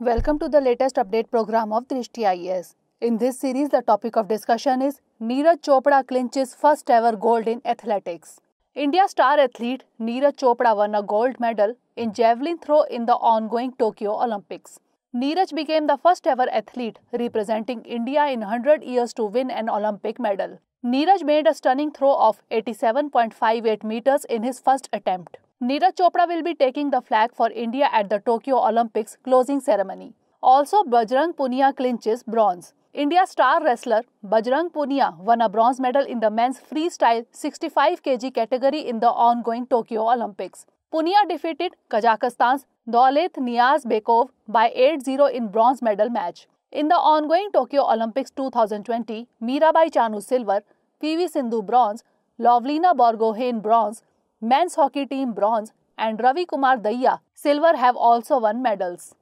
Welcome to the latest update program of Drishti IAS. In this series, the topic of discussion is Neeraj Chopra clinches first ever gold in athletics. India star athlete Neeraj Chopra won a gold medal in javelin throw in the ongoing Tokyo Olympics. Neeraj became the first ever athlete representing India in 100 years to win an Olympic medal. Neeraj made a stunning throw of 87.58 meters in his first attempt. Neeraj Chopra will be taking the flag for India at the Tokyo Olympics closing ceremony. Also, Bajrang Punia clinches bronze. India star wrestler Bajrang Punia won a bronze medal in the men's freestyle 65 kg category in the ongoing Tokyo Olympics. Punia defeated Kazakhstan's Dolet Niaz Bekov by 8-0 in bronze medal match. In the ongoing Tokyo Olympics 2020, Mirabai Chanu silver, PV Sindhu bronze, Lovlina Borgohain bronze, men's hockey team bronze and Ravi Kumar Daya silver have also won medals.